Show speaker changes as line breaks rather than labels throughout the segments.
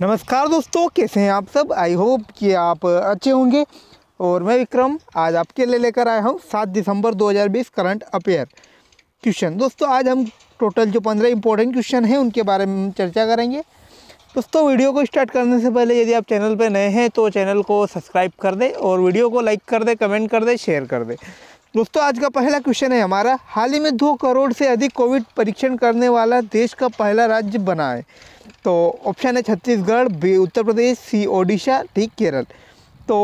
नमस्कार दोस्तों कैसे हैं आप सब आई होप कि आप अच्छे होंगे और मैं विक्रम आज आपके लिए लेकर आया हूँ सात दिसंबर 2020 करंट अफेयर क्वेश्चन दोस्तों आज हम टोटल जो पंद्रह इंपॉर्टेंट क्वेश्चन हैं उनके बारे में चर्चा करेंगे दोस्तों वीडियो को स्टार्ट करने से पहले यदि आप चैनल पर नए हैं तो चैनल को सब्सक्राइब कर दें और वीडियो को लाइक कर दें कमेंट कर दें शेयर कर दें दोस्तों आज का पहला क्वेश्चन है हमारा हाल ही में दो करोड़ से अधिक कोविड परीक्षण करने वाला देश का पहला राज्य बना है तो ऑप्शन है Chhattisgarh B Uttar Pradesh C Odisha D Kerala तो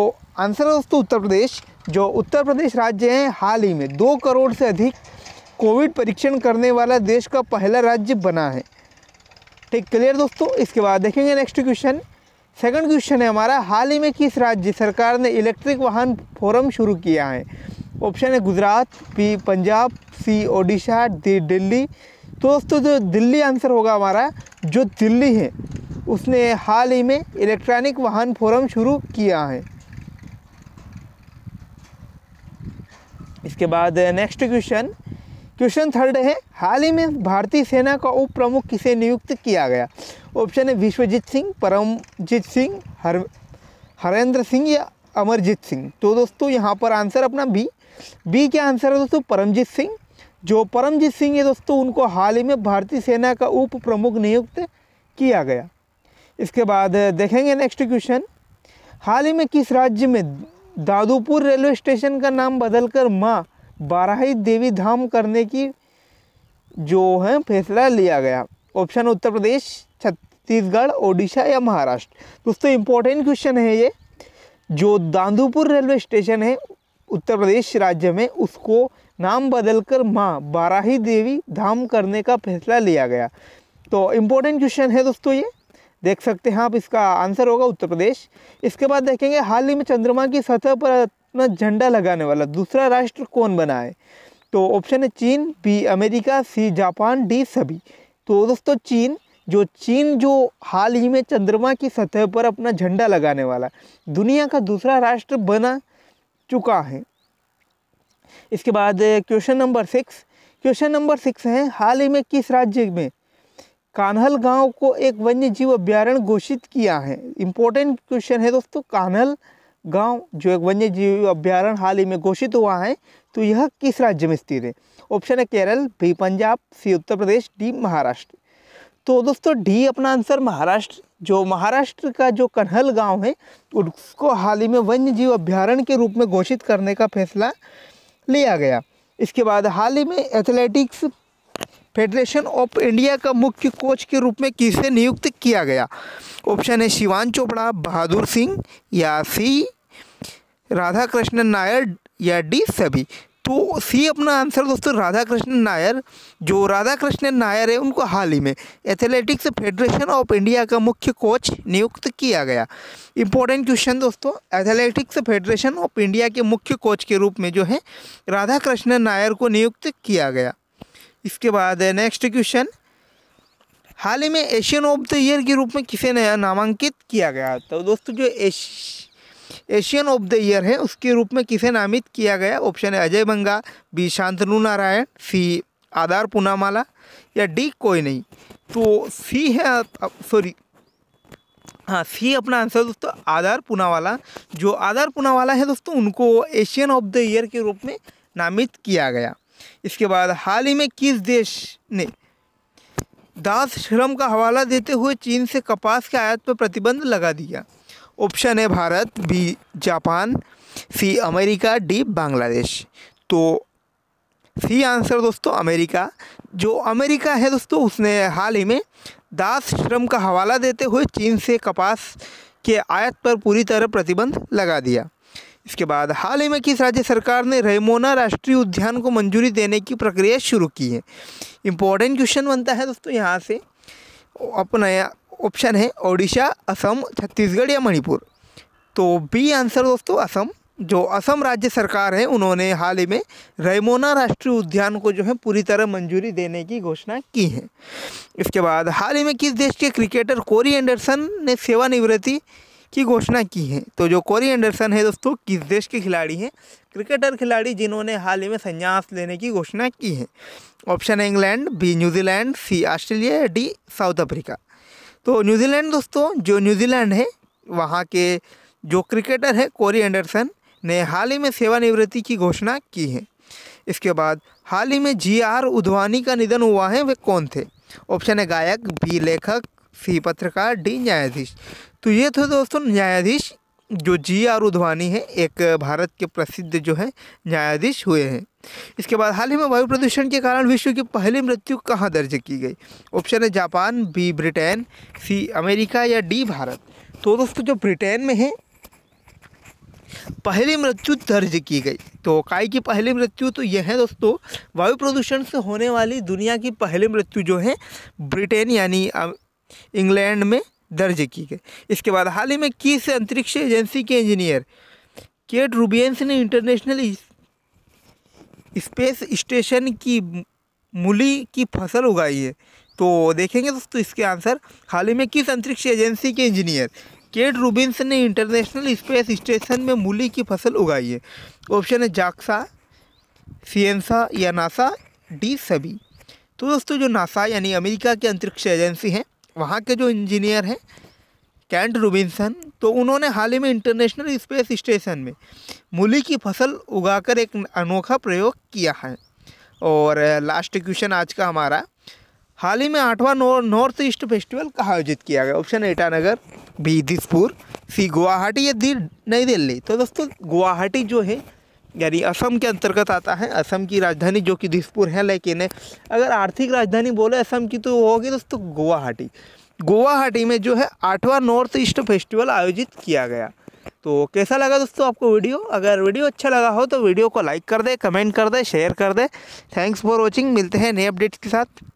आंसर है दोस्तों उत्तर प्रदेश जो उत्तर प्रदेश राज्य है हाल ही में दो करोड़ से अधिक कोविड परीक्षण करने वाला देश का पहला राज्य बना है ठीक क्लियर दोस्तों इसके बाद देखेंगे नेक्स्ट क्वेश्चन सेकंड क्वेश्चन है हमारा हाल ही में किस राज्य सरकार ने इलेक्ट्रिक वाहन फोरम शुरू किया है ऑप्शन है Gujarat B Punjab C Odisha D Delhi तो दोस्तों जो दिल्ली आंसर होगा हमारा जो दिल्ली है उसने हाल ही में इलेक्ट्रॉनिक वाहन फोरम शुरू किया है इसके बाद नेक्स्ट क्वेश्चन क्वेश्चन थर्ड है हाल ही में भारतीय सेना का उप प्रमुख किसे नियुक्त किया गया ऑप्शन है विश्वजीत सिंह परमजीत सिंह हर हरेंद्र सिंह या अमरजीत सिंह तो दोस्तों यहाँ पर आंसर अपना बी बी क्या आंसर है दोस्तों परमजीत सिंह जो परमजीत सिंह है दोस्तों उनको हाल ही में भारतीय सेना का उप प्रमुख नियुक्त किया गया इसके बाद देखेंगे नेक्स्ट क्वेश्चन हाल ही में किस राज्य में दादूपुर रेलवे स्टेशन का नाम बदलकर माँ बाराही देवी धाम करने की जो है फैसला लिया गया ऑप्शन उत्तर प्रदेश छत्तीसगढ़ ओडिशा या महाराष्ट्र दोस्तों इम्पोर्टेंट क्वेश्चन है ये जो दादूपुर रेलवे स्टेशन है उत्तर प्रदेश राज्य में उसको नाम बदलकर माँ बाराही देवी धाम करने का फैसला लिया गया तो इम्पोर्टेंट क्वेश्चन है दोस्तों ये देख सकते हैं आप इसका आंसर होगा उत्तर प्रदेश इसके बाद देखेंगे हाल ही में चंद्रमा की सतह पर अपना झंडा लगाने वाला दूसरा राष्ट्र कौन बना है तो ऑप्शन है चीन B America C Japan D सभी तो दोस्तों चीन जो चीन जो हाल ही में चंद्रमा की सतह पर अपना झंडा लगाने वाला दुनिया का दूसरा राष्ट्र बना चुका है इसके बाद question number six question number six है हाल ही में किस राज्य में कान्हल गांव को एक वन्य जीव अभ्यारण्य घोषित किया है इम्पोर्टेंट क्वेश्चन है दोस्तों कान्हल गांव जो एक वन्य जीव अभ्यारण्य हाल ही में घोषित हुआ है तो यह किस राज्य में स्थित है ऑप्शन है Kerala B Punjab C Uttar Pradesh D Maharashtra तो दोस्तों डी अपना आंसर महाराष्ट्र जो महाराष्ट्र का जो कन्हल गांव है उसको हाल ही में वन्य जीव अभ्यारण्य के रूप में घोषित करने का फैसला लिया गया इसके बाद हाल ही में एथलेटिक्स फेडरेशन ऑफ इंडिया का मुख्य कोच के रूप में किसे नियुक्त किया गया ऑप्शन है शिवान चोपड़ा बहादुर सिंह या सी राधा कृष्णन नायर या डी सभी तो सी अपना आंसर दोस्तों राधा कृष्ण नायर जो राधा कृष्ण नायर है उनको हाल ही में एथलेटिक्स फेडरेशन ऑफ इंडिया का मुख्य कोच नियुक्त किया गया इंपॉर्टेंट क्वेश्चन दोस्तों एथलेटिक्स फेडरेशन ऑफ इंडिया के मुख्य कोच के रूप में जो है राधा कृष्ण नायर को नियुक्त किया गया इसके बाद नेक्स्ट क्वेश्चन हाल ही में एशियन ऑफ द ईयर के रूप में किसे नया नामांकित किया गया तो दोस्तों जो एश एशियन ऑफ द ईयर है उसके रूप में किसे नामित किया गया ऑप्शन है अजय बंगा बी शांतनु नारायण सी आधार पूनामाला या डी कोई नहीं तो सी है सॉरी हाँ सी अपना आंसर दोस्तों आधार पूनावाला जो आधार पूनावाला है दोस्तों उनको एशियन ऑफ द ईयर के रूप में नामित किया गया इसके बाद हाल ही में किस देश ने दास श्रम का हवाला देते हुए चीन से कपास के आयात पर प्रतिबंध लगा दिया ऑप्शन है Bharat B Japan C America D Bangladesh तो सी आंसर दोस्तों अमेरिका जो अमेरिका है दोस्तों उसने हाल ही में दास श्रम का हवाला देते हुए चीन से कपास के आयत पर पूरी तरह प्रतिबंध लगा दिया इसके बाद हाल ही में किस राज्य सरकार ने रेमोना राष्ट्रीय उद्यान को मंजूरी देने की प्रक्रिया शुरू की है इम्पोर्टेंट क्वेश्चन बनता है दोस्तों यहाँ से अपना ऑप्शन है ओडिशा असम छत्तीसगढ़ या मणिपुर तो बी आंसर दोस्तों असम जो असम राज्य सरकार है उन्होंने हाल ही में रेमोना राष्ट्रीय उद्यान को जो है पूरी तरह मंजूरी देने की घोषणा की है इसके बाद हाल ही में किस देश के क्रिकेटर कोरी एंडरसन ने सेवानिवृत्ति की घोषणा की है तो जो कोरी एंडरसन है दोस्तों किस देश के खिलाड़ी हैं क्रिकेटर खिलाड़ी जिन्होंने हाल ही में संन्यास लेने की घोषणा की है ऑप्शन है England B New Zealand C Australia D South Africa तो न्यूजीलैंड दोस्तों जो न्यूजीलैंड है वहाँ के जो क्रिकेटर है कोरी एंडरसन ने हाल ही में सेवानिवृत्ति की घोषणा की है इसके बाद हाल ही में जी आर उधवानी का निधन हुआ है वे कौन थे ऑप्शन है गायक बी लेखक सी पत्रकार डी न्यायाधीश तो ये थे दोस्तों न्यायाधीश जो जी आर उधवानी है एक भारत के प्रसिद्ध जो है न्यायाधीश हुए हैं इसके बाद हाल ही में वायु प्रदूषण के कारण विश्व की पहली मृत्यु कहाँ दर्ज की गई ऑप्शन है Japan B Britain C America या डी भारत तो दोस्तों जो ब्रिटेन में है पहली मृत्यु दर्ज की गई तो काय की पहली मृत्यु तो यह है दोस्तों वायु प्रदूषण से होने वाली दुनिया की पहली मृत्यु जो है ब्रिटेन यानी इंग्लैंड में दर्ज की गई इसके बाद हाल ही में किस अंतरिक्ष एजेंसी के इंजीनियर केट रूबियंस ने इंटरनेशनल स्पेस स्टेशन की मूली की फसल उगाई है तो देखेंगे दोस्तों इसके आंसर हाल ही में किस अंतरिक्ष एजेंसी के इंजीनियर केट रूबिन्स ने इंटरनेशनल स्पेस स्टेशन में मूली की फसल उगाई है ऑप्शन है जाक्सा सीएनसा या नासा डी सभी तो दोस्तों जो नासा यानी अमेरिका की अंतरिक्ष एजेंसी है वहाँ के जो इंजीनियर हैं कैंट रूबिनसन तो उन्होंने हाल ही में इंटरनेशनल स्पेस स्टेशन में मूली की फसल उगाकर एक अनोखा प्रयोग किया है और लास्ट क्वेश्चन आज का हमारा हाल ही में आठवां नॉर्थ ईस्ट फेस्टिवल कहाँ आयोजित किया गया option Itanagar B Dispur C Guwahati या दी नई दिल्ली तो दोस्तों गुवाहाटी जो है यानी असम के अंतर्गत आता है असम की राजधानी जो कि दिसपुर है लेकिन अगर आर्थिक राजधानी बोले असम की तो होगी दोस्तों गुवाहाटी गुवाहाटी में जो है आठवां नॉर्थ ईस्ट फेस्टिवल आयोजित किया गया तो कैसा लगा दोस्तों आपको वीडियो अगर वीडियो अच्छा लगा हो तो वीडियो को लाइक कर दे कमेंट कर दे शेयर कर दे थैंक्स फॉर वॉचिंग मिलते हैं नए अपडेट्स के साथ